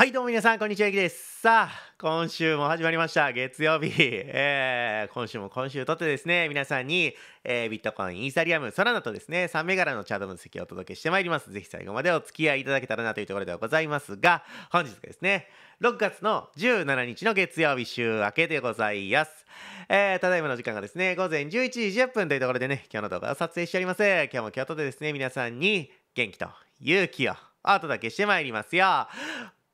はいどうも皆さんこんにちはゆきですさあ今週も始まりました月曜日、えー、今週も今週とってですね皆さんに、えー、ビットコインイーサリアムソラナとですね3銘柄のチャート分析をお届けしてまいりますぜひ最後までお付き合いいただけたらなというところではございますが本日がですね6月の17日の月曜日週明けでございます、えー、ただいまの時間がですね午前11時10分というところでね今日の動画を撮影しております今日も今日とでですね皆さんに元気と勇気をお届けしてまいりますよ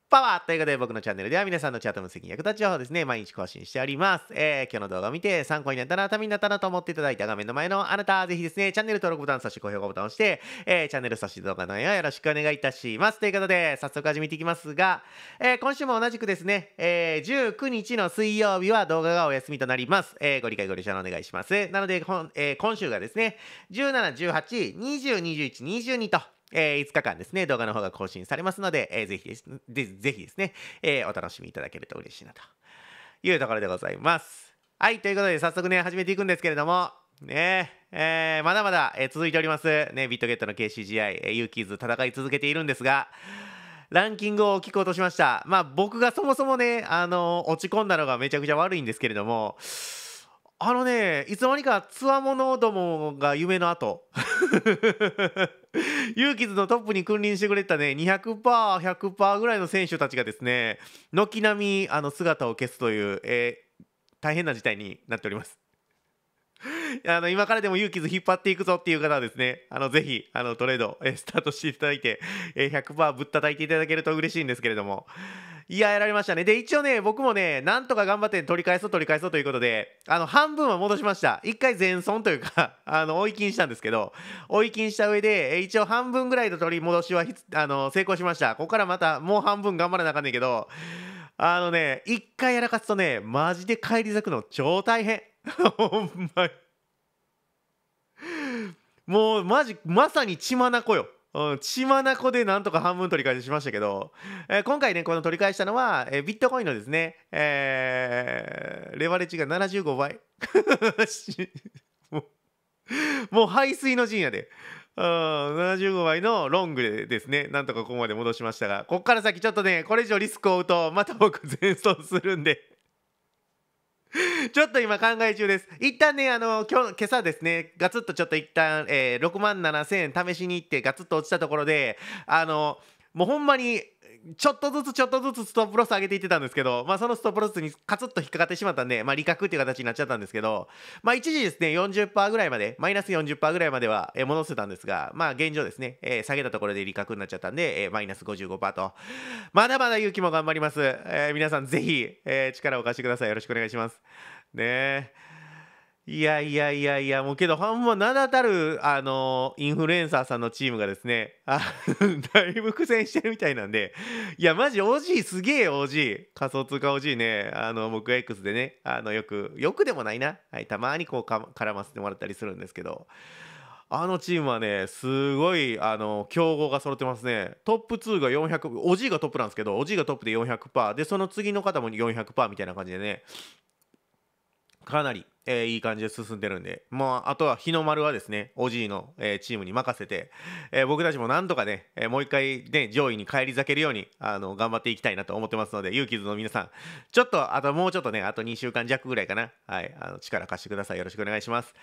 パワーということで僕のチャンネルでは皆さんのチャート分析に役立つ情報ですね、毎日更新しております。えー、今日の動画を見て参考になったな、ためになったなと思っていただいた画面の前のあなた、ぜひですね、チャンネル登録ボタン、そして高評価ボタンを押して、えー、チャンネル、そして動画の容よろしくお願いいたします。ということで、早速始めていきますが、えー、今週も同じくですね、えー、19日の水曜日は動画がお休みとなります。えー、ご理解ご了承お願いします。なので、えー、今週がですね、17、18、20、21、22と、えー、5日間ですね、動画の方が更新されますので、えー、ぜひですぜひですね、えー、お楽しみいただけると嬉しいなというところでございます。はい、ということで早速ね、始めていくんですけれども、ねえー、まだまだ、えー、続いております、ね、ビットゲットの KCGI、えー、ユーキーズ戦い続けているんですが、ランキングを大きく落としました。まあ僕がそもそもね、あのー、落ち込んだのがめちゃくちゃ悪いんですけれども、あのね、いつの間にかつわものどもが夢の後。ユーキズのトップに君臨してくれたね、200%、100%ぐらいの選手たちがですね、軒並みあの姿を消すという、えー、大変な事態になっております。あの今からでも勇気図引っ張っていくぞっていう方はですね、あのぜひあのトレードえスタートしていただいて、え100%ぶったたいていただけると嬉しいんですけれども。いや、やられましたね。で、一応ね、僕もね、なんとか頑張って取り返そう取り返そうということで、あの、半分は戻しました。一回全損というか あの、追い金したんですけど、追い金した上で、一応半分ぐらいの取り戻しはあの、成功しました。ここからまた、もう半分頑張らなあかんねんけど、あのね、一回やらかすとね、マジで返り咲くの超大変。ほんまにもうマジまさに血眼よ血眼でなんとか半分取り返しましたけど、えー、今回ねこの取り返したのは、えー、ビットコインのですね、えー、レバレッジが75倍 もう排水の陣やで75倍のロングでですねなんとかここまで戻しましたがここから先ちょっとねこれ以上リスクを負うとまた僕全損するんで ちょっと今考え中です。一旦ね、あの、今日、今朝ですね、ガツッとちょっと一旦、えー、6万7千円試しに行ってガツッと落ちたところで、あの、もうほんまにちょっとずつちょっとずつストップロス上げていってたんですけど、まあ、そのストップロスにカツッと引っかかってしまったんで、まあ、利確っていう形になっちゃったんですけど、まあ、一時ですね、40%ぐらいまで、マイナス40%ぐらいまでは戻せたんですが、まあ、現状ですね、えー、下げたところで利確になっちゃったんで、えー、マイナス55%と、まだまだ勇気も頑張ります。えー、皆さんぜひ、えー、力を貸してください。よろしくお願いします。ねえ。いやいやいやいや、もうけど、ほんま名だたる、あのー、インフルエンサーさんのチームがですね、あだいぶ苦戦してるみたいなんで、いや、マジ OG すげえ OG、仮想通貨 OG ね、あの、僕 X でね、あの、よく、よくでもないな、はい、たまにこう絡ませてもらったりするんですけど、あのチームはね、すごい、あの、強豪が揃ってますね。トップ2が400、おじいがトップなんですけど、おじいがトップで400%、で、その次の方も400%みたいな感じでね、かなり、えー、いい感じで進んでるんで、もうあとは日の丸はですね、おじいの、えー、チームに任せて、えー、僕たちもなんとかね、えもう一回、ね、上位に返り咲けるようにあの頑張っていきたいなと思ってますので、勇気図の皆さん、ちょっと、あともうちょっとね、あと2週間弱ぐらいかな、はい、あの力貸してください。よろしくお願いします。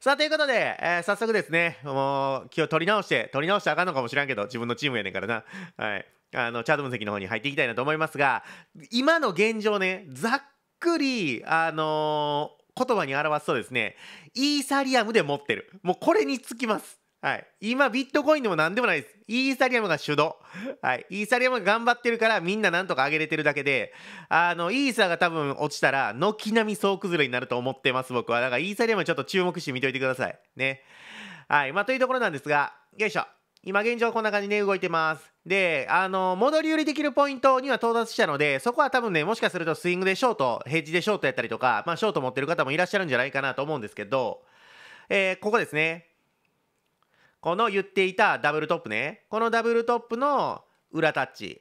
さあ、ということで、えー、早速ですね、もう気を取り直して、取り直してあかんのかもしらんけど、自分のチームやねんからな。はい。あの、チャート分析の方に入っていきたいなと思いますが、今の現状ね、ざっくり、あのー、言葉に表すとですね、イーサリアムで持ってる。もうこれにつきます。はい。今、ビットコインでも何でもないです。イーサリアムが主導。はい。イーサリアムが頑張ってるから、みんななんとか上げれてるだけで、あの、イーサが多分落ちたら、軒並み総崩れになると思ってます、僕は。だから、イーサリアムちょっと注目して見ておいてください。ね。はい。まあ、というところなんですが、よいしょ。今現状こんな感じで動いてます。で、あの、戻り売りできるポイントには到達したので、そこは多分ね、もしかするとスイングでショート、ヘッジでショートやったりとか、まあ、ショート持ってる方もいらっしゃるんじゃないかなと思うんですけど、えー、ここですね。この言っていたダブルトップね。このダブルトップの裏タッチ。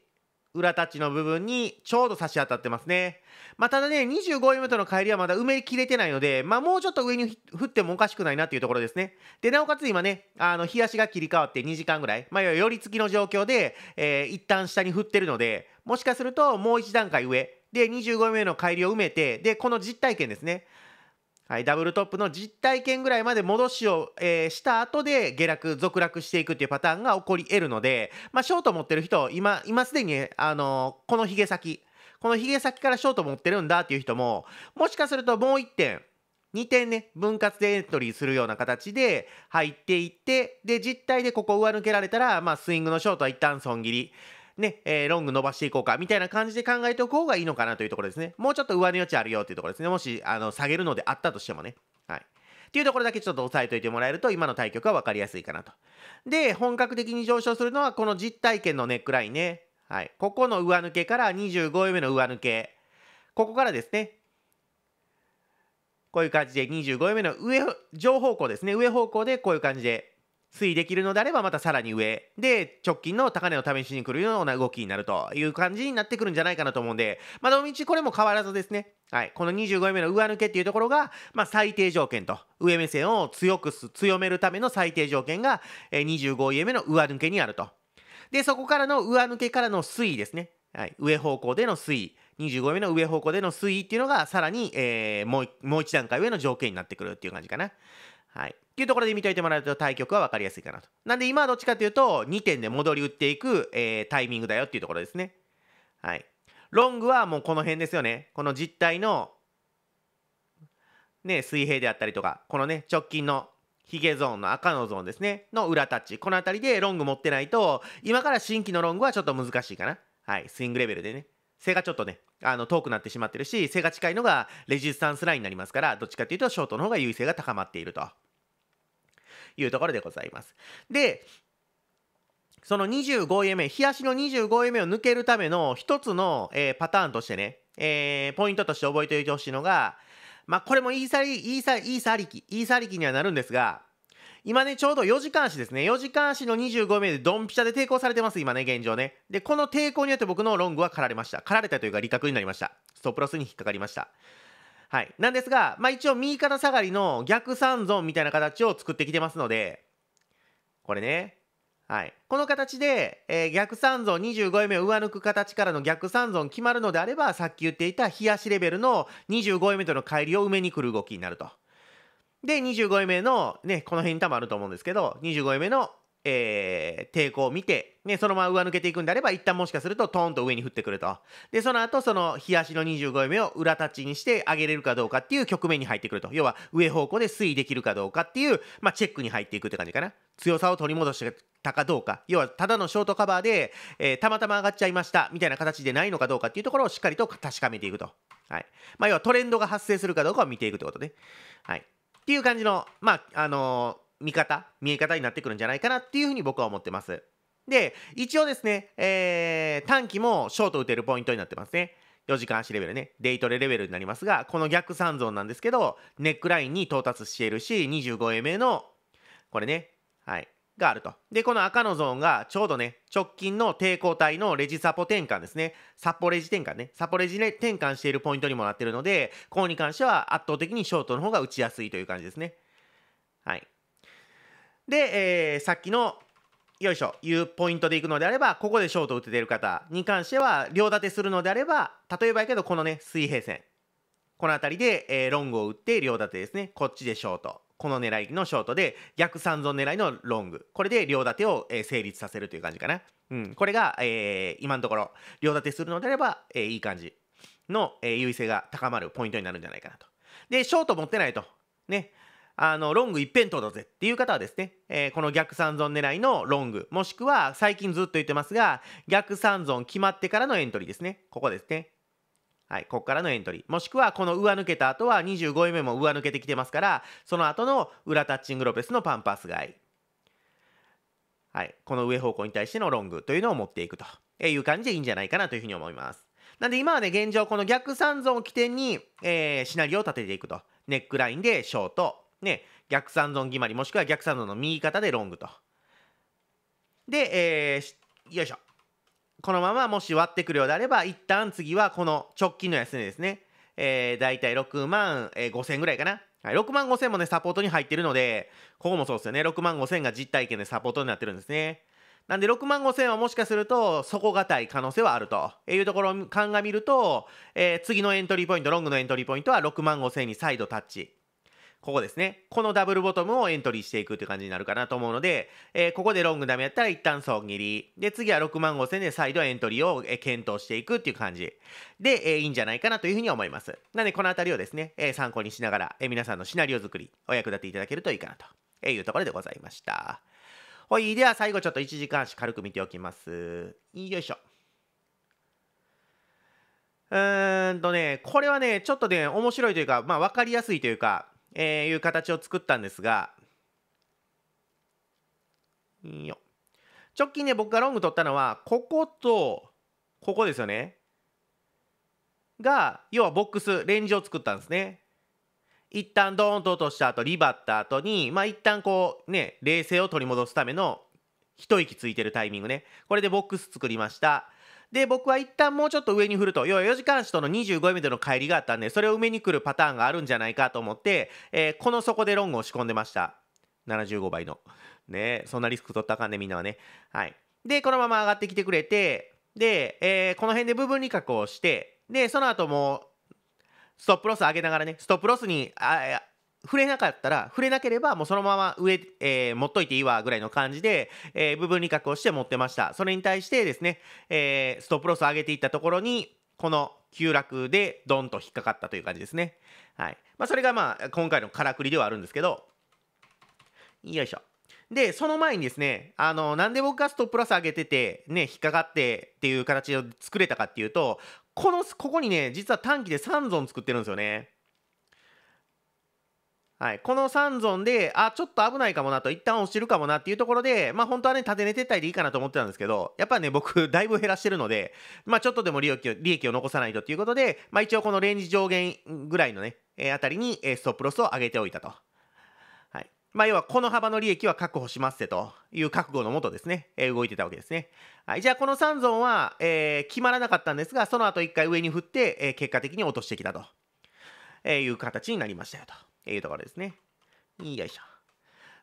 裏タッチの部分にちょうど差し当たってますね。まあ、ただね、25m の帰りはまだ埋めきれてないので、まあ、もうちょっと上に降ってもおかしくないなっていうところですね。で、なおかつ今ね、あの、日足が切り替わって2時間ぐらい、まあ、寄り付きの状況で、えー、一旦下に降ってるので、もしかするともう1段階上、で、25目の改りを埋めて、で、この実体験ですね。はい、ダブルトップの実体験ぐらいまで戻しを、えー、した後で下落、続落していくっていうパターンが起こり得るので、まあ、ショート持ってる人、今、今すでに、あのー、このヒゲ先、このヒゲ先からショート持ってるんだっていう人も、もしかするともう1点、2点ね、分割でエントリーするような形で入っていって、で、実体でここ上抜けられたら、まあ、スイングのショートは一旦損切り。ね、えー、ロング伸ばしていこうかみたいな感じで考えておく方がいいのかなというところですね。もうちょっと上値余地あるよというところですね。もし、あの、下げるのであったとしてもね。はい。っていうところだけちょっと押さえといてもらえると今の対局は分かりやすいかなと。で、本格的に上昇するのはこの実体験のネックラインね。はい。ここの上抜けから25位目の上抜け。ここからですね。こういう感じで25位目の上、上方向ですね。上方向でこういう感じで推移できるのであればまたさらに上で直近の高値を試しに来るような動きになるという感じになってくるんじゃないかなと思うんで、まあ、どの道、これも変わらずですね、はい、この25円目の上抜けっていうところが、まあ、最低条件と上目線を強くす強めるための最低条件が25円目の上抜けにあるとでそこからの上抜けからの推移ですね、はい、上方向での推移25目の上方向での推移っていうのがさらに、えー、もうもう1段階上の条件になってくるっていう感じかな。はい。っていうところで見といてもらうと対局は分かりやすいかなと。なんで今はどっちかというと、2点で戻り打っていく、えー、タイミングだよっていうところですね。はい。ロングはもうこの辺ですよね。この実体の、ね、水平であったりとか、このね、直近のヒゲゾーンの赤のゾーンですね、の裏タッチ。この辺りでロング持ってないと、今から新規のロングはちょっと難しいかな。はい、スイングレベルでね。背がちょっとね、あの、遠くなってしまってるし、背が近いのがレジスタンスラインになりますから、どっちかというとショートの方が優位性が高まっていると。いうところでございます。で、その2 5位 m a 日足の2 5位 m a を抜けるための一つの、えー、パターンとしてね、えー、ポイントとして覚えておいてほしいのが、まあ、これもイーサリ、イーサ、イーサ力、イーサ力にはなるんですが、今ね、ちょうど4時間足ですね。4時間足の25名でドンピシャで抵抗されてます、今ね、現状ね。で、この抵抗によって僕のロングは刈られました。刈られたというか、利確になりました。ストップロスに引っかかりました。はい。なんですが、まあ一応右肩下がりの逆三尊みたいな形を作ってきてますので、これね。はい。この形で、えー、逆三尊25位目を上抜く形からの逆三尊決まるのであれば、さっき言っていた冷やしレベルの25位目との乖離を埋めに来る動きになると。で、25位目の、ね、この辺に多分あると思うんですけど、25位目のえー、抵抗を見て、ね、そのまま上抜けていくんであれば、一旦もしかするとトーンと上に降ってくると。で、その後、その日足の25位目を裏立ちにして上げれるかどうかっていう局面に入ってくると。要は、上方向で推移できるかどうかっていう、まあ、チェックに入っていくって感じかな。強さを取り戻したかどうか。要は、ただのショートカバーで、えー、たまたま上がっちゃいました、みたいな形でないのかどうかっていうところをしっかりと確かめていくと。はい。まあ、要は、トレンドが発生するかどうかを見ていくってことね。はい。っていう感じの、まあ、あのー見方、見え方になってくるんじゃないかなっていうふうに僕は思ってます。で、一応ですね、えー、短期もショート打てるポイントになってますね。4時間足レベルね、デイトレレベルになりますが、この逆三尊なんですけど、ネックラインに到達しているし、25 m a の、これね、はい、があると。で、この赤のゾーンがちょうどね、直近の抵抗体のレジサポ転換ですね、サポレジ転換ね、サポレジ転換しているポイントにもなってるので、ここに関しては圧倒的にショートの方が打ちやすいという感じですね。で、えー、さっきのよいしょいうポイントでいくのであればここでショート打ててる方に関しては両立てするのであれば例えばやけどこのね水平線この辺りで、えー、ロングを打って両立てですねこっちでショートこの狙いのショートで逆三存狙いのロングこれで両立てを、えー、成立させるという感じかな、うん、これが、えー、今のところ両立てするのであれば、えー、いい感じの、えー、優位性が高まるポイントになるんじゃないかなとでショート持ってないとねあのロング一辺倒だぜっていう方はですね、えー、この逆三存狙いのロングもしくは最近ずっと言ってますが逆三存決まってからのエントリーですねここですねはい、ここからのエントリーもしくはこの上抜けた後は25位目も上抜けてきてますからその後の裏タッチングロペスのパンパス買い、はい、この上方向に対してのロングというのを持っていくという感じでいいんじゃないかなというふうに思いますなんで今はね現状この逆三存を起点に、えー、シナリオを立てていくとネックラインでショートね、逆三尊決まり、もしくは逆三尊の右肩でロングと。で、えー、よいしょ。このままもし割ってくるようであれば、一旦次はこの直近の安値ですね。えー、大体6万、え0 5千ぐらいかな。はい、6万5千もね、サポートに入ってるので、ここもそうですよね。6万5千が実体験でサポートになってるんですね。なんで6万5千はもしかすると底堅い可能性はあるというところを鑑みると、えー、次のエントリーポイント、ロングのエントリーポイントは6万5千に再度タッチ。ここですね。このダブルボトムをエントリーしていくって感じになるかなと思うので、えー、ここでロングダメやったら一旦損切り。で、次は6万5000で再度エントリーを、え検討していくっていう感じで、えー、いいんじゃないかなというふうに思います。なので、このあたりをですね、えー、参考にしながら、えー、皆さんのシナリオ作り、お役立ていただけるといいかなというところでございました。ほい、では最後ちょっと1時間足軽く見ておきます。よいしょ。うーんとね、これはね、ちょっとね、面白いというか、まあ分かりやすいというか、えー、いう形を作ったんですが、直近ね、僕がロング取ったのは、ここと、ここですよね。が、要はボックス、レンジを作ったんですね。一旦ドーンと落とした後、リバった後に、まあ一旦こうね、冷静を取り戻すための一息ついてるタイミングね。これでボックス作りました。で僕は一旦もうちょっと上に振ると要は4時間足との25目での帰りがあったんでそれを埋めに来るパターンがあるんじゃないかと思って、えー、この底でロングを仕込んでました75倍のねそんなリスク取ったらあかんねみんなはねはいでこのまま上がってきてくれてで、えー、この辺で部分利確をしてでその後もストップロス上げながらねストップロスにあ触れなかったら、触れなければ、もうそのまま上、えー、持っといていいわ、ぐらいの感じで、えー、部分利確をして持ってました。それに対してですね、えー、ストップロス上げていったところに、この急落でドンと引っかかったという感じですね。はい。まあ、それがまあ、今回のからくりではあるんですけど、よいしょ。で、その前にですね、あの、なんで僕がストップロス上げてて、ね、引っかかってっていう形を作れたかっていうと、この、ここにね、実は短期で3ゾーン作ってるんですよね。はい、この3尊で、あ、ちょっと危ないかもなと、一旦落ちるかもなっていうところで、まあ本当はね、縦寝撤退でいいかなと思ってたんですけど、やっぱね、僕、だいぶ減らしてるので、まあちょっとでも利益を利益を残さないとっていうことで、まあ一応このレンジ上限ぐらいのね、えー、あたりに、えストップロスを上げておいたと。はい。まあ要は、この幅の利益は確保しますっという覚悟のもとですね、えー、動いてたわけですね。はい。じゃあこの3尊は、えー、決まらなかったんですが、その後1回上に振って、えー、結果的に落としてきたと、えー、いう形になりましたよと。いうところですね。よいしょ。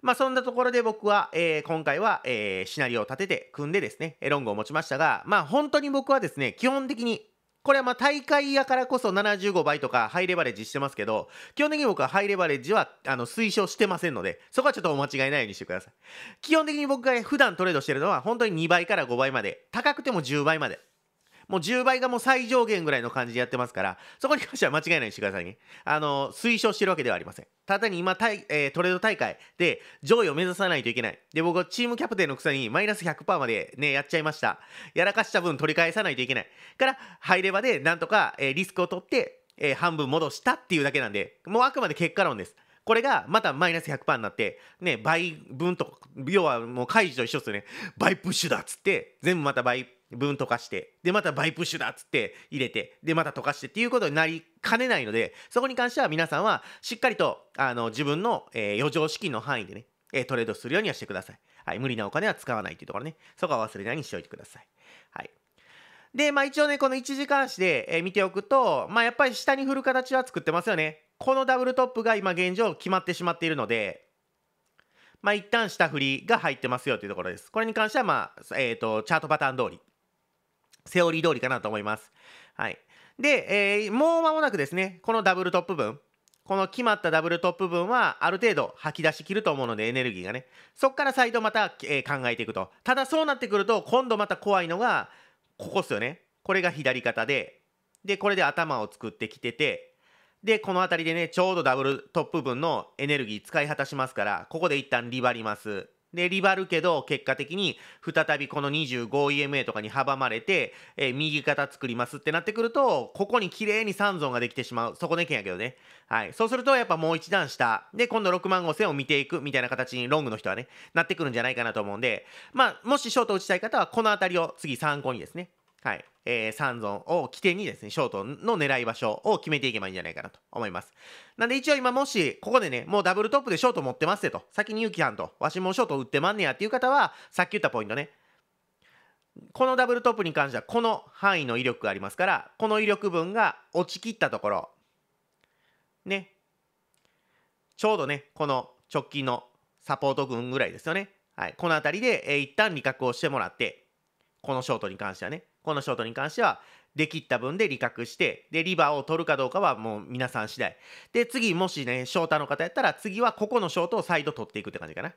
まあそんなところで僕は、えー、今回は、えー、シナリオを立てて組んでですね、ロングを持ちましたが、まあ本当に僕はですね、基本的にこれはまあ大会やからこそ75倍とかハイレバレッジしてますけど、基本的に僕はハイレバレッジはあの推奨してませんので、そこはちょっとお間違いないようにしてください。基本的に僕が普段トレードしてるのは本当に2倍から5倍まで、高くても10倍までもう10倍がもう最上限ぐらいの感じでやってますから、そこに関しては間違いないようにしてくださいね。あの、推奨してるわけではありません。ただに今、えー、トレード大会で上位を目指さないといけない。で、僕はチームキャプテンの草にマイナス100%までね、やっちゃいました。やらかした分取り返さないといけない。から、入ればでなんとか、えー、リスクを取って、えー、半分戻したっていうだけなんで、もうあくまで結果論です。これがまたマイナス100%になって、ね、倍分とか、要はもう解除と一緒ですよね。倍プッシュだっつって、全部また倍分溶かしてでまたバイプッシュだっつって入れてでまた溶かしてっていうことになりかねないのでそこに関しては皆さんはしっかりとあの自分の、えー、余剰資金の範囲でね、えー、トレードするようにはしてください、はい、無理なお金は使わないっていうところねそこは忘れないようにしておいてください、はい、で、まあ、一応ねこの1時間足で、えー、見ておくと、まあ、やっぱり下に振る形は作ってますよねこのダブルトップが今現状決まってしまっているのでまあ、一旦下振りが入ってますよというところです。これに関しては、まあ、えっ、ー、と、チャートパターン通りセオリー通りかなと思います。はい。で、えー、もう間もなくですね、このダブルトップ分、この決まったダブルトップ分はある程度吐き出し切ると思うのでエネルギーがねそっから再度また、えー、考えていくとただそうなってくると今度また怖いのがここっすよねこれが左肩ででこれで頭を作ってきててでこの辺りでねちょうどダブルトップ分のエネルギー使い果たしますからここで一旦リバりますで、リバルけど、結果的に再びこの 25EMA とかに阻まれて、えー、右肩作りますってなってくると、ここに綺麗に3ゾーンができてしまう。そこの意見やけどね。はい。そうすると、やっぱもう一段下。で、今度6万5千を見ていくみたいな形にロングの人はね、なってくるんじゃないかなと思うんで、まあ、もしショート打ちたい方は、この辺りを次参考にですね。はい。えー、三尊を起点にですね、ショートの狙い場所を決めていけばいいんじゃないかなと思います。なんで一応今もし、ここでね、もうダブルトップでショート持ってますよと、先にユキハンと、わしもショート打ってまんねやっていう方は、さっき言ったポイントね、このダブルトップに関してはこの範囲の威力がありますから、この威力分が落ちきったところ、ね、ちょうどね、この直近のサポート群ぐらいですよね。はい、この辺りで、えー、一旦利確をしてもらって、このショートに関してはね。このショートに関しては、出切った分で利確して、で、リバーを取るかどうかはもう皆さん次第。で、次、もしね、ショータの方やったら、次はここのショートを再度取っていくって感じかな。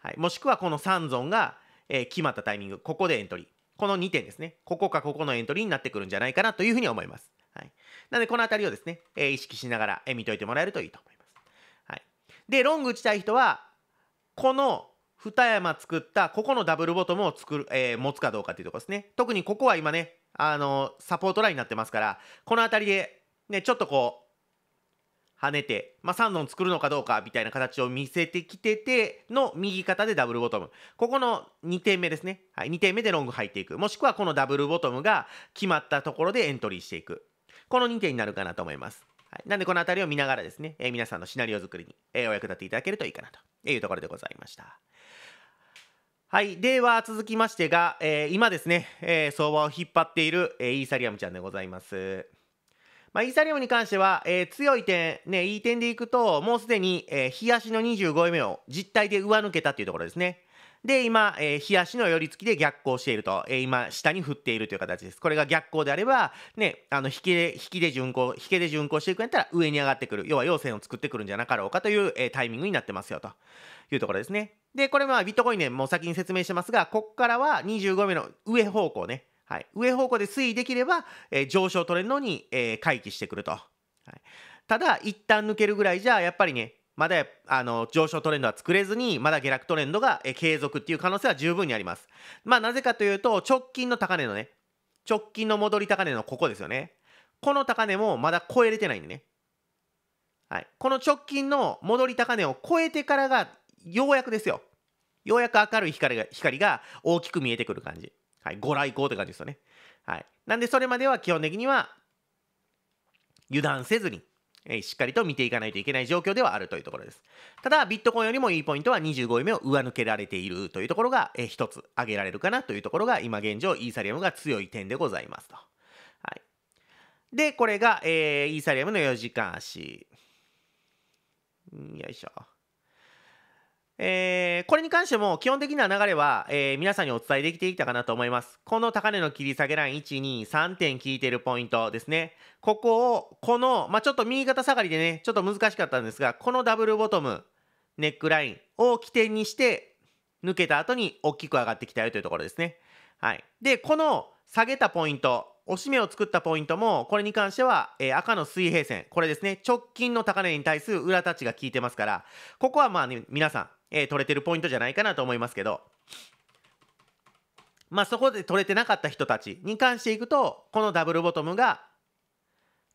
はい。もしくは、この3ゾンが、えー、決まったタイミング、ここでエントリー。この2点ですね。ここかここのエントリーになってくるんじゃないかなというふうに思います。はい。なので、この辺りをですね、えー、意識しながら、えー、見といてもらえるといいと思います。はい。で、ロング打ちたい人は、この二山作ったここのダブルボトムを作る、えー、持つかどうかっていうとこですね特にここは今ねあのサポートラインになってますからこの辺りでねちょっとこう跳ねて、まあ、3本作るのかどうかみたいな形を見せてきてての右肩でダブルボトムここの2点目ですね、はい、2点目でロング入っていくもしくはこのダブルボトムが決まったところでエントリーしていくこの2点になるかなと思いますはい、なんでこの辺りを見ながらですね、えー、皆さんのシナリオ作りに、えー、お役立ていただけるといいかなというところでございました。はい。では、続きましてが、えー、今ですね、えー、相場を引っ張っている、えー、イーサリアムちゃんでございます。まあ、イーサリアムに関しては、えー、強い点、ね、いい点でいくと、もうすでに、えー、冷やの25位目を実体で上抜けたというところですね。で、今、えー、の寄り付きで逆行していると、えー、今、下に振っているという形です。これが逆行であれば、ね、あの、引きで、引きで巡行、引きで巡行していくんやったら上に上がってくる。要は、要線を作ってくるんじゃなかろうかという、えー、タイミングになってますよ、というところですね。で、これはビットコインね、もう先に説明してますが、ここからは25名の上方向ね、はい、上方向で推移できれば、えー、上昇トレンドに、えー、回帰してくると。はい、ただ、一旦抜けるぐらいじゃ、やっぱりね、まだあの上昇トレンドは作れずに、まだ下落トレンドが、えー、継続っていう可能性は十分にあります。まあ、なぜかというと、直近の高値のね、直近の戻り高値のここですよね。この高値もまだ超えれてないんでね。はい、この直近の戻り高値を超えてからが、ようやくですよ。ようやく明るい光が光が大きく見えてくる感じ。はい、ご来光って感じですよね。はい、なんでそれまでは基本的には油断せずに、えしっかりと見ていかないといけない状況ではあるというところです。ただ、ビットコインよりもいいポイントは25位目を上抜けられているというところが、えー、一つ挙げられるかなというところが、今現状、イーサリアムが強い点でございますと。はい、で、これが、えー、イーサリアムの4時間足。よいしょ。えー、これに関しても基本的な流れは、えー、皆さんにお伝えできてったかなと思います。この高値の切り下げライン1、2、3点効いてるポイントですね。ここを、この、まあ、ちょっと右肩下がりでね、ちょっと難しかったんですが、このダブルボトム、ネックラインを起点にして、抜けた後に大きく上がってきたよというところですね。はい。で、この下げたポイント、押し目を作ったポイントも、これに関しては、えー、赤の水平線、これですね、直近の高値に対する裏タッチが効いてますから、ここはまあね、皆さん、えー、取れてるポイントじゃないかなと思いますけど、まあ、そこで取れてなかった人たちに関していくと、このダブルボトムが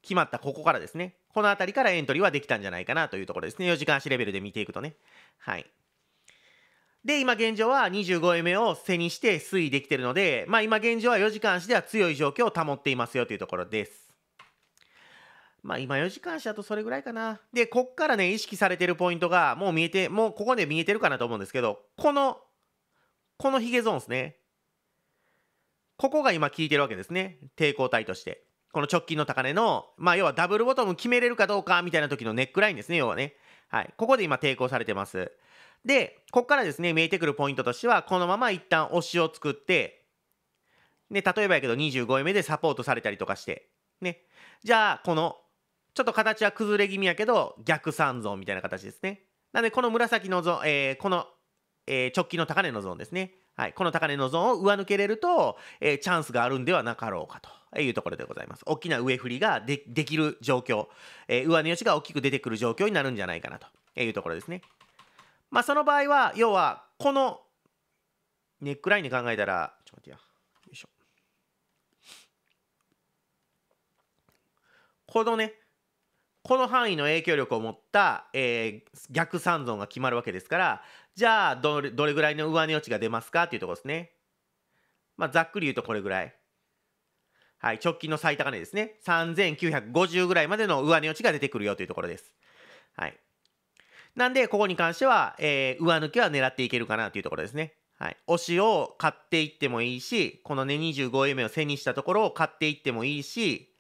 決まったここからですね、この辺りからエントリーはできたんじゃないかなというところですね、4時間足レベルで見ていくとね。はい。で、今現状は25位目を背にして推移できてるので、まあ今現状は4時間足では強い状況を保っていますよというところです。まあ今4時間しだとそれぐらいかな。で、こっからね、意識されてるポイントが、もう見えて、もうここで見えてるかなと思うんですけど、この、このヒゲゾーンですね。ここが今効いてるわけですね。抵抗体として。この直近の高値の、まあ要はダブルボトム決めれるかどうかみたいな時のネックラインですね、要はね。はい。ここで今抵抗されてます。で、こっからですね、見えてくるポイントとしては、このまま一旦押しを作って、ね、例えばやけど25円目でサポートされたりとかして、ね。じゃあ、このちょっと形は崩れ気味やけど、逆三ゾーンみたいな形ですね。なので、この紫のゾーン、えー、この、えー、直近の高値のゾーンですね。はい、この高値のゾーンを上抜けれると、えー、チャンスがあるんではなかろうかというところでございます。大きな上振りができる状況、えー、上値よしが大きく出てくる状況になるんじゃないかなというところですね。まあ、その場合は、要は、このネックラインで考えたら、ちょっと待ってや。よいしょ。このね、この範囲の影響力を持った、えー、逆三尊が決まるわけですからじゃあどれどれぐらいの上値落ちが出ますかっていうところですね。まあ、ざっくり言うとこれぐらい。はい、直近の最高値ですね。3950ぐらいまでの上値落ちが出てくるよというところです。はい。なんで、ここに関しては、えー、上抜けは狙っていけるかなというところですね。はい。推しを買っていってもいいし、このね、25円目を背にしたところを買っていってもいいし、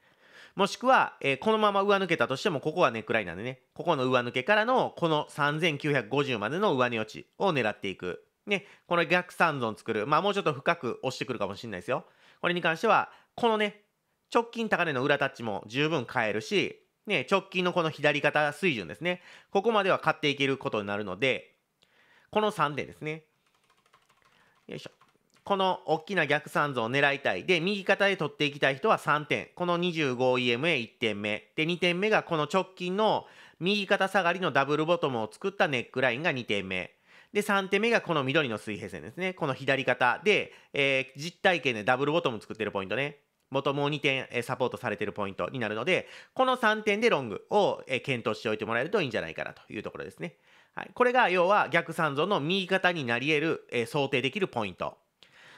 もしくは、えー、このまま上抜けたとしても、ここはネックラインなんでね、ここの上抜けからの、この3950までの上値落ちを狙っていく。ね、この逆三尊作る。まあ、もうちょっと深く押してくるかもしれないですよ。これに関しては、このね、直近高値の裏タッチも十分買えるし、ね、直近のこの左肩水準ですね。ここまでは買っていけることになるので、この3点ですね。よいしょ。この大きな逆三層を狙いたい。で、右肩で取っていきたい人は3点。この 25EMA1 点目。で、2点目がこの直近の右肩下がりのダブルボトムを作ったネックラインが2点目。で、3点目がこの緑の水平線ですね。この左肩で、えー、実体験でダブルボトム作ってるポイントね。ボトムを2点、サポートされてるポイントになるので、この3点でロングを、検討しておいてもらえるといいんじゃないかなというところですね。はい、これが要は逆三像の右肩になり得る、え想定できるポイント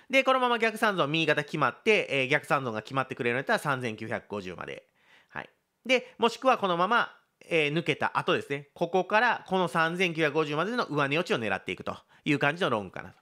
で、このまま逆三尊、右型決まって、えー、逆三尊が決まってくれるんだったら3950まで。はい。で、もしくはこのまま、えー、抜けた後ですね、ここからこの3950までの上値落ちを狙っていくという感じのロングかな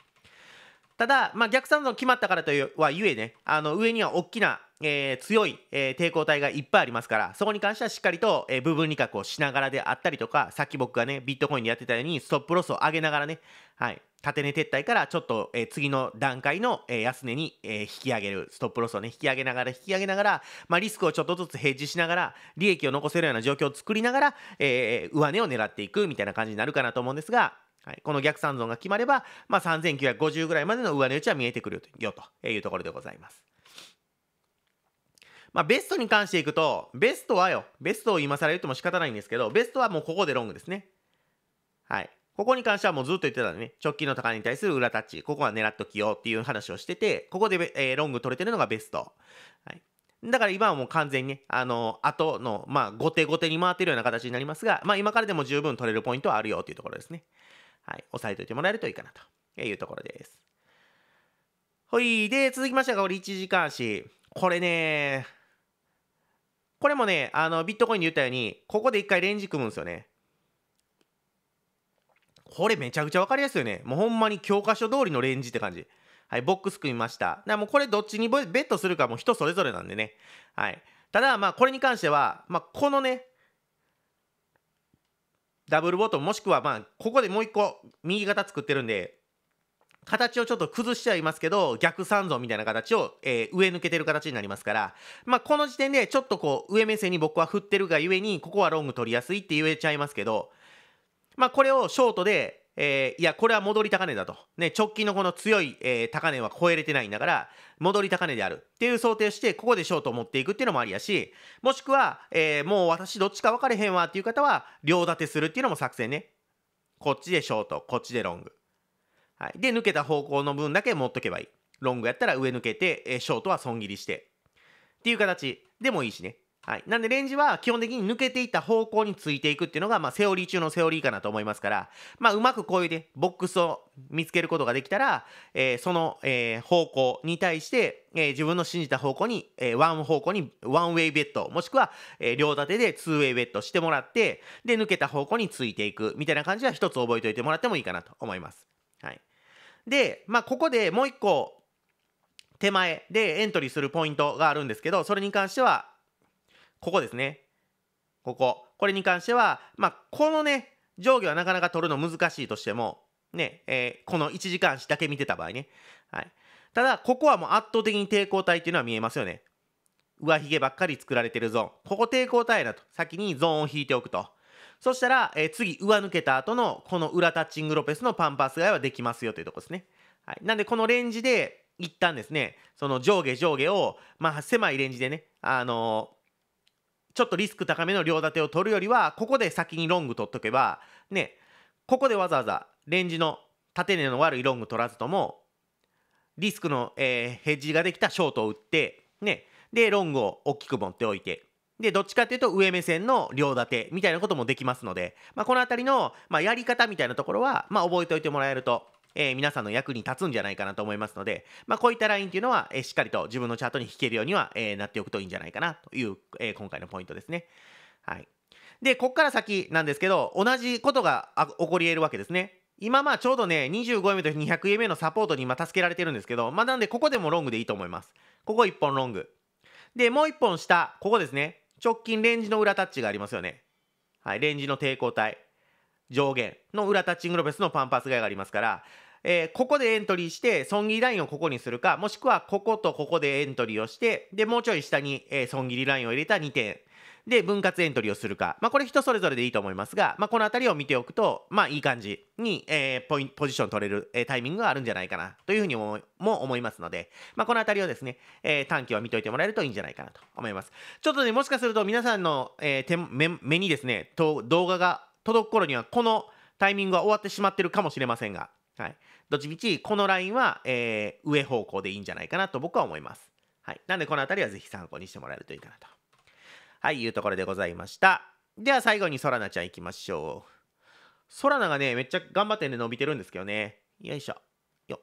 ただ、まあ、逆三尊決まったからというはゆえね、あの上には大きな、えー、強い、えー、抵抗体がいっぱいありますから、そこに関してはしっかりと、えー、部分利確をしながらであったりとか、さっき僕がね、ビットコインでやってたように、ストップロスを上げながらね、はい、縦値撤退からちょっと、え次の段階の、え安値に、え引き上げる、ストップロスをね、引き上げながら引き上げながら、まあ、リスクをちょっとずつヘッジしながら、利益を残せるような状況を作りながら、えー、上値を狙っていくみたいな感じになるかなと思うんですが、はい、この逆三尊が決まれば、まあ、3950ぐらいまでの上値打ちは見えてくるよというところでございます。まあ、ベストに関していくと、ベストはよ、ベストを今更言っても仕方ないんですけど、ベストはもうここでロングですね。はい。ここに関してはもうずっと言ってたのね、直近の高値に対する裏タッチ、ここは狙っときようっていう話をしてて、ここで、えー、ロング取れてるのがベスト。はい。だから今はもう完全にね、あの後の、まあ、後手後手に回ってるような形になりますが、まあ、今からでも十分取れるポイントはあるよっていうところですね。はい。押さえておいてもらえるといいかなというところです。ほい。で、続きましてが、これ1時間足。これね、これもね、あの、ビットコインに言ったように、ここで一回レンジ組むんですよね。これめちゃくちゃ分かりやすいよね。もうほんまに教科書通りのレンジって感じ。はい、ボックス組みました。だからもうこれどっちにベットするかも人それぞれなんでね。はい。ただ、まあこれに関しては、まあこのね、ダブルボトムもしくはまあここでもう一個右肩作ってるんで、形をちょっと崩しちゃいますけど、逆三尊みたいな形を、えー、上抜けてる形になりますから、まあ、この時点でちょっとこう、上目線に僕は振ってるがゆえに、ここはロング取りやすいって言えちゃいますけど、まあ、これをショートで、えー、いや、これは戻り高値だと。ね、直近のこの強い、えー、高値は超えれてないんだから、戻り高値であるっていう想定して、ここでショートを持っていくっていうのもありやし、もしくは、えー、もう私どっちか分かれへんわっていう方は、両立てするっていうのも作戦ね。こっちでショート、こっちでロング。はい。で、抜けた方向の分だけ持っとけばいい。ロングやったら上抜けて、えー、ショートは損切りして。っていう形でもいいしね。はい。なんで、レンジは基本的に抜けていった方向についていくっていうのが、まあ、セオリー中のセオリーかなと思いますから、まあ、うまくこういうね、ボックスを見つけることができたら、えー、その、えー、方向に対して、えー、自分の信じた方向に、えー、ワン方向に、ワンウェイベッド、もしくは、えー、両立てでツーウェイベッドしてもらって、で、抜けた方向についていく、みたいな感じは一つ覚えておいてもらってもいいかなと思います。はい。で、まあ、ここでもう一個、手前でエントリーするポイントがあるんですけど、それに関しては、ここですね。ここ。これに関しては、まあ、このね、上下はなかなか取るの難しいとしても、ね、えー、この1時間足だけ見てた場合ね。はい。ただ、ここはもう圧倒的に抵抗体っていうのは見えますよね。上髭ばっかり作られてるゾーン。ここ抵抗体だと。先にゾーンを引いておくと。そしたら、えー、次、上抜けた後の、この裏タッチングロペスのパンパス替えはできますよというとこですね。はい。なんで、このレンジで、一旦ですね、その上下上下を、まあ、狭いレンジでね、あのーちょっとリスク高めの両立てを取るよりは、ここで先にロング取っとけば、ね、ここでわざわざレンジの縦根の悪いロング取らずとも、リスクの、えー、ヘッジができたショートを打って、ね、で、ロングを大きく持っておいて、で、どっちかっていうと上目線の両立てみたいなこともできますので、まあ、この辺りの、まあ、やり方みたいなところは、まあ、覚えておいてもらえるとえー、皆さんの役に立つんじゃないかなと思いますので、まあ、こういったラインっていうのは、えー、しっかりと自分のチャートに引けるようには、えー、なっておくといいんじゃないかなという、えー、今回のポイントですね。はい。で、こっから先なんですけど、同じことが起こり得るわけですね。今まあちょうどね、25円と200円目のサポートに今助けられてるんですけど、まあなんでここでもロングでいいと思います。ここ1本ロング。で、もう1本下、ここですね。直近レンジの裏タッチがありますよね。はい、レンジの抵抗体。上限の裏タッチングロペスのパンパス買いがありますから、えー、ここでエントリーして、損切りラインをここにするか、もしくはこことここでエントリーをして、で、もうちょい下に、えー、損切りラインを入れた2点。で、分割エントリーをするか。まあ、これ人それぞれでいいと思いますが、まあ、このあたりを見ておくと、まあ、いい感じに、えー、ポイポジション取れる、えー、タイミングがあるんじゃないかな、というふうにも思いますので、まあ、このあたりをですね、えー、短期は見といてもらえるといいんじゃないかなと思います。ちょっとね、もしかすると皆さんの、えー、目目にですねと、動画が届く頃には、このタイミングは終わってしまってるかもしれませんが、はい。どっちみちこのラインは、えー、上方向でいいんじゃないかなと僕は思います。はい。なんでこの辺りはぜひ参考にしてもらえるといいかなと。はい、いうところでございました。では最後にソラナちゃんいきましょう。ソラナがね、めっちゃ頑張ってね、伸びてるんですけどね。よいしょ。よ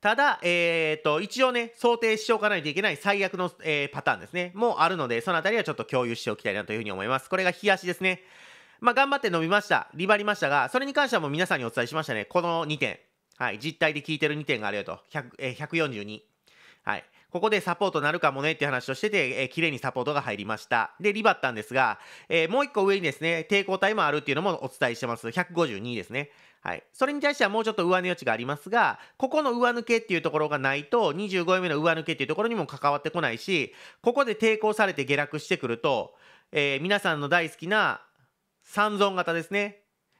ただ、えっ、ー、と、一応ね、想定しておかないといけない最悪の、えー、パターンですね。もうあるので、そのあたりはちょっと共有しておきたいなというふうに思います。これが冷やしですね。まあ、頑張って伸びました。リバりましたが、それに関してはもう皆さんにお伝えしましたね。この2点。はい。実態で聞いてる2点があるよと。100え142。はい。ここでサポートなるかもねって話をしてて、えー、綺麗にサポートが入りました。で、リバったんですが、えー、もう一個上にですね、抵抗体もあるっていうのもお伝えしてます。152ですね。はい。それに対してはもうちょっと上値余地がありますが、ここの上抜けっていうところがないと、25円目の上抜けっていうところにも関わってこないし、ここで抵抗されて下落してくると、えー、皆さんの大好きな三尊型ですね。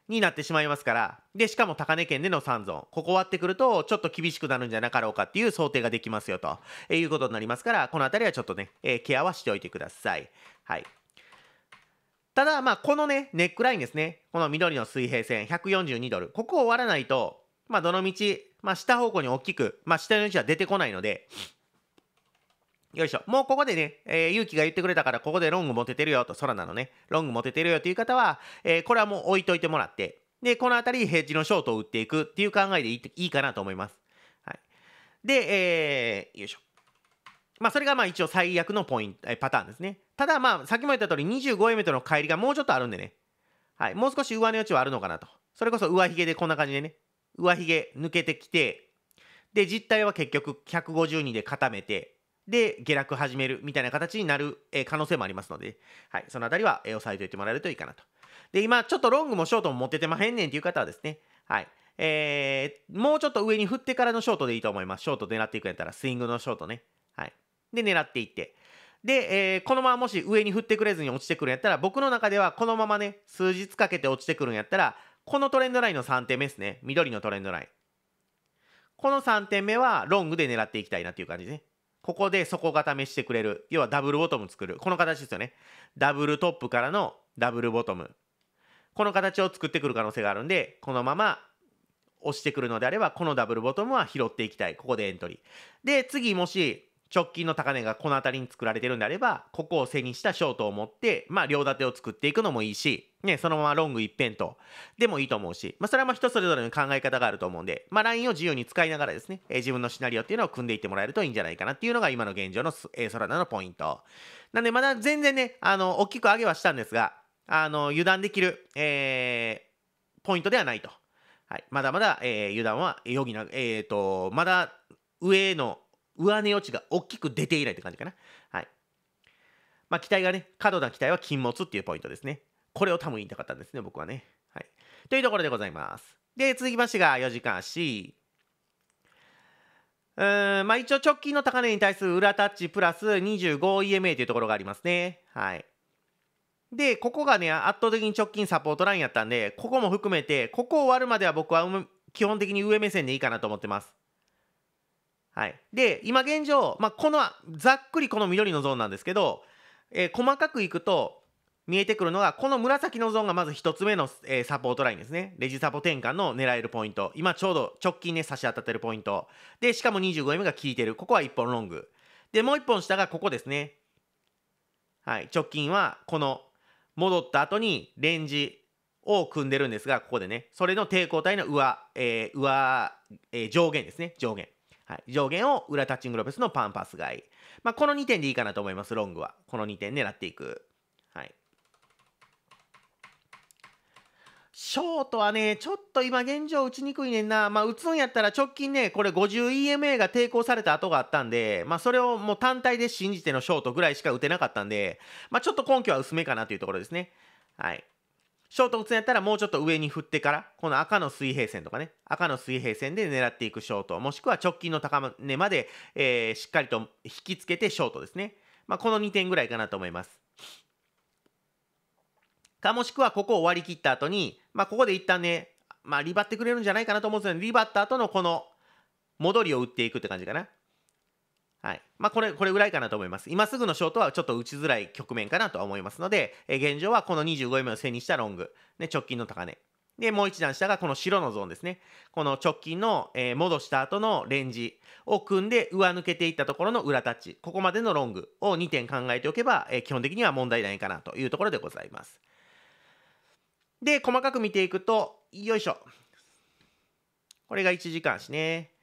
になってしまいますから。で、しかも高値圏での三尊。ここ終わってくると、ちょっと厳しくなるんじゃなかろうかっていう想定ができますよと、えいうことになりますから、このあたりはちょっとね、えー、ケアはしておいてください。はい。ただ、まあ、このね、ネックラインですね。この緑の水平線、142ドル。ここを割らないと、まあ、どの道、まあ、下方向に大きく、まあ、下の位置は出てこないので、よいしょ。もうここでね、えー、勇気が言ってくれたから、ここでロング持ててるよと、空なのね、ロング持ててるよという方は、えー、これはもう置いといてもらって、で、この辺り、ヘッジのショートを打っていくっていう考えでいいかなと思います。はい、で、えー、よいしょ。まあ、それがまあ一応最悪のポイント、えパターンですね。ただ、まあ、さっきも言った通り、2 5との帰りがもうちょっとあるんでね、はい、もう少し上の余地はあるのかなと。それこそ上髭でこんな感じでね、上髭抜けてきて、で、実態は結局152で固めて、で下落始めるみたいな形になる、え可能性もありますので、はい、そのあたりは、え押さえておいてもらえるといいかなと。で、今、ちょっとロングもショートも持っててまへんねんっていう方はですね、はい、えー、もうちょっと上に振ってからのショートでいいと思います。ショート狙っていくんやったら、スイングのショートね。はい。で、狙っていって。で、えー、このままもし上に振ってくれずに落ちてくるんやったら、僕の中ではこのままね、数日かけて落ちてくるんやったら、このトレンドラインの3点目ですね。緑のトレンドライン。この3点目はロングで狙っていきたいなっていう感じですね。ここで底固めしてくれる。要はダブルボトム作る。この形ですよね。ダブルトップからのダブルボトム。この形を作ってくる可能性があるんで、このまま押してくるのであれば、このダブルボトムは拾っていきたい。ここでエントリー。で、次もし、直近の高値がこの辺りに作られてるんであれば、ここを背にしたショートを持って、まあ、両立てを作っていくのもいいし、ね、そのままロング一辺と、でもいいと思うし、まあ、それはまあ人それぞれの考え方があると思うんで、まあ、ラインを自由に使いながらですね、えー、自分のシナリオっていうのを組んでいってもらえるといいんじゃないかなっていうのが今の現状の、えー、ソラナのポイント。なんで、まだ全然ね、あの、大きく上げはしたんですが、あの、油断できる、えー、ポイントではないと。はい、まだまだ、えー、油断は余儀な、えっ、ー、と、まだ上の上値落ちが大きく出て以来って感じかな。はい。まあ、期待がね、過度な期待は禁物っていうポイントですね。これを多分言いたかったんですね、僕はね。はい。というところでございます。で、続きましてが4時間足。うん、まあ一応直近の高値に対する裏タッチプラス 25EMA というところがありますね。はい。で、ここがね、圧倒的に直近サポートラインやったんで、ここも含めて、ここを割るまでは僕は基本的に上目線でいいかなと思ってます。はい、で今現状、まあ、このざっくりこの緑のゾーンなんですけど、えー、細かくいくと見えてくるのがこの紫のゾーンがまず1つ目の、えー、サポートラインですねレジサポ転換の狙えるポイント今ちょうど直近ね差し当たってるポイントでしかも 25M が効いてるここは1本ロングでもう1本下がここですねはい直近はこの戻った後にレンジを組んでるんですがここでねそれの抵抗体の上、えー、上、えー、上限ですね上限はい、上限を裏タッチングロペスのパンパス買い。まあ、この2点でいいかなと思います、ロングは。この2点狙っていく。はい。ショートはね、ちょっと今現状打ちにくいねんな。まあ、打つんやったら直近ね、これ 50EMA が抵抗された跡があったんで、まあ、それをもう単体で信じてのショートぐらいしか打てなかったんで、まあ、ちょっと根拠は薄めかなというところですね。はい。ショート打つんやったらもうちょっと上に振ってから、この赤の水平線とかね、赤の水平線で狙っていくショート、もしくは直近の高値まで、えー、しっかりと引きつけてショートですね。まあ、この2点ぐらいかなと思います。か、もしくはここを割り切った後に、まあ、ここで一旦ね、まあ、リバってくれるんじゃないかなと思うんですけど、リバった後のこの戻りを打っていくって感じかな。はい。まあ、これ、これぐらいかなと思います。今すぐのショートはちょっと打ちづらい局面かなとは思いますので、えー、現状はこの25目を背にしたロング、ね、直近の高値。で、もう一段下がこの白のゾーンですね。この直近の、えー、戻した後のレンジを組んで上抜けていったところの裏タッチ、ここまでのロングを2点考えておけば、えー、基本的には問題ないかなというところでございます。で、細かく見ていくと、よいしょ。これが1時間しね。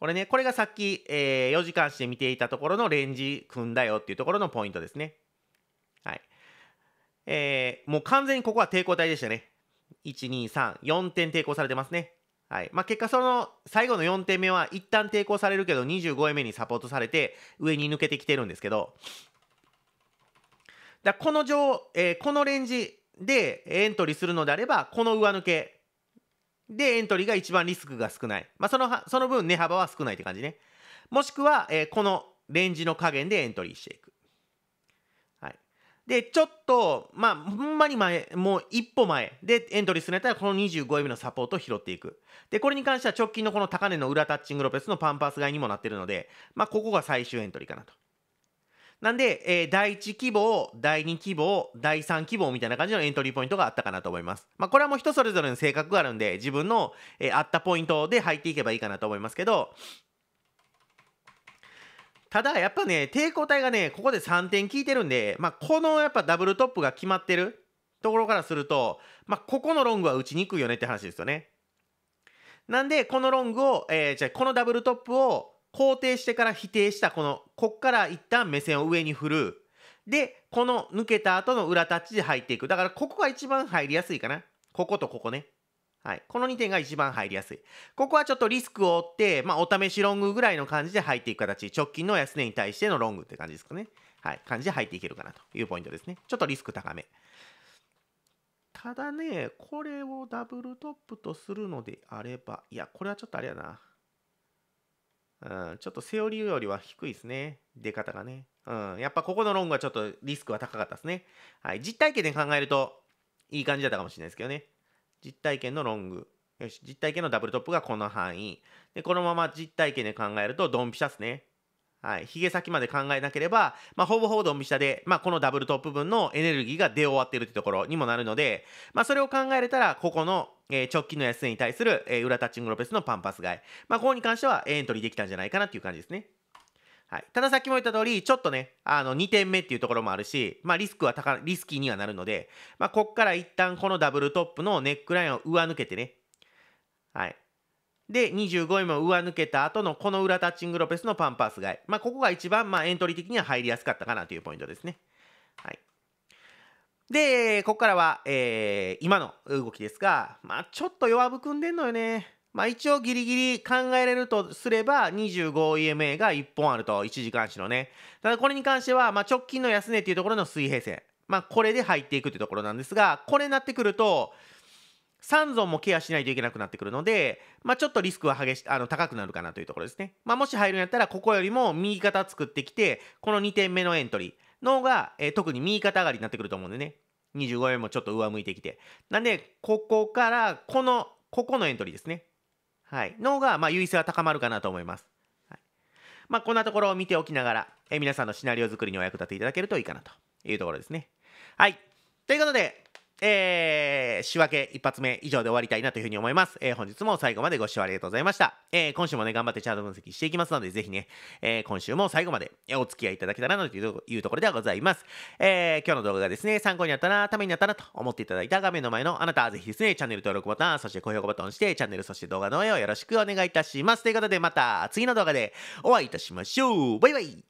これね、これがさっき、えー、4時間して見ていたところのレンジ組んだよっていうところのポイントですね。はい。えー、もう完全にここは抵抗体でしたね。1、2、3、4点抵抗されてますね。はい。まあ、結果その最後の4点目は一旦抵抗されるけど25位目にサポートされて上に抜けてきてるんですけど、だこの上、えー、このレンジでエントリーするのであれば、この上抜け、で、エントリーが一番リスクが少ない。まあ、その、その分値幅は少ないって感じね。もしくは、えー、このレンジの加減でエントリーしていく。はい。で、ちょっと、まあ、ほんまに前、もう一歩前でエントリーするんやったら、この25指のサポートを拾っていく。で、これに関しては直近のこの高値の裏タッチングロペスのパンパース買いにもなってるので、まあ、ここが最終エントリーかなと。なんで、えー、第1希望、第2希望、第3希望みたいな感じのエントリーポイントがあったかなと思います。まあ、これはもう人それぞれの性格があるんで、自分の、えー、あったポイントで入っていけばいいかなと思いますけど、ただやっぱね、抵抗体がね、ここで3点効いてるんで、まあ、このやっぱダブルトップが決まってるところからすると、まあ、ここのロングは打ちにくいよねって話ですよね。なんで、このロングを、えー、じゃこのダブルトップを肯定してから否定したこのこっから一旦目線を上に振るでこの抜けた後の裏タッチで入っていくだからここが一番入りやすいかなこことここねはい、この2点が一番入りやすい。ここはちょっとリスクを負って、まあ、お試しロングぐらいの感じで入っていく形、直近の安値に対してのロングって感じですかね。はい、感じで入っていけるかなというポイントですね。ちょっとリスク高め。ただね、これをダブルトップとするのであれば、いや、これはちょっとあれやな。うん、ちょっとセオリーよりは低いですね。出方がね。うん、やっぱここのロングはちょっとリスクは高かったですね。はい、実体験で考えるといい感じだったかもしれないですけどね。実体験のロング。よし、実体験のダブルトップがこの範囲。で、このまま実体験で考えるとドンピシャですね。はい、ヒゲ先まで考えなければ、まあ、ほぼほぼドンピシャで、まあ、このダブルトップ分のエネルギーが出終わってるってところにもなるので、まあ、それを考えれたら、ここの、えー、直近の安値に対する、えー、裏タッチングロペスのパンパス買い。まあ、ここに関してはエントリーできたんじゃないかなっていう感じですね。はい、たださっきも言った通り、ちょっとね、あの、2点目っていうところもあるし、まあ、リスクは高、リスキーにはなるので、まあ、こっから一旦このダブルトップのネックラインを上抜けてね、はい、で、25位も上抜けた後のこの裏タッチングロペスのパンパース買い。まあ、ここが一番、まあ、エントリー的には入りやすかったかなというポイントですね。はい。で、ここからは、えー、今の動きですが、まあ、ちょっと弱含んでんのよね。まあ、一応ギリギリ考えれるとすれば 25EMA が1本あると1時間足のねただこれに関しては、まあ、直近の安値っていうところの水平線まあこれで入っていくってところなんですがこれになってくると三尊もケアしないといけなくなってくるので、まあ、ちょっとリスクは激しあの高くなるかなというところですね。まあ、もし入るんやったら、ここよりも右肩作ってきて、この2点目のエントリーの方が、えー、特に右肩上がりになってくると思うんでね。25円もちょっと上向いてきて。なんで、ここから、この、ここのエントリーですね。はい。の方が、まあ、優位性は高まるかなと思います。はい、まあ、こんなところを見ておきながら、えー、皆さんのシナリオ作りにお役立ていただけるといいかなというところですね。はい。ということで、えー、仕分け一発目以上で終わりたいなというふうに思います。えー、本日も最後までご視聴ありがとうございました。えー、今週もね、頑張ってチャート分析していきますので、ぜひね、えー、今週も最後までお付き合いいただけたらなというところではございます。えー、今日の動画がですね、参考になったな、ためになったなと思っていただいた画面の前のあなた、ぜひですね、チャンネル登録ボタン、そして高評価ボタンを押して、チャンネル、そして動画の上をよろしくお願いいたします。ということで、また次の動画でお会いいたしましょう。バイバイ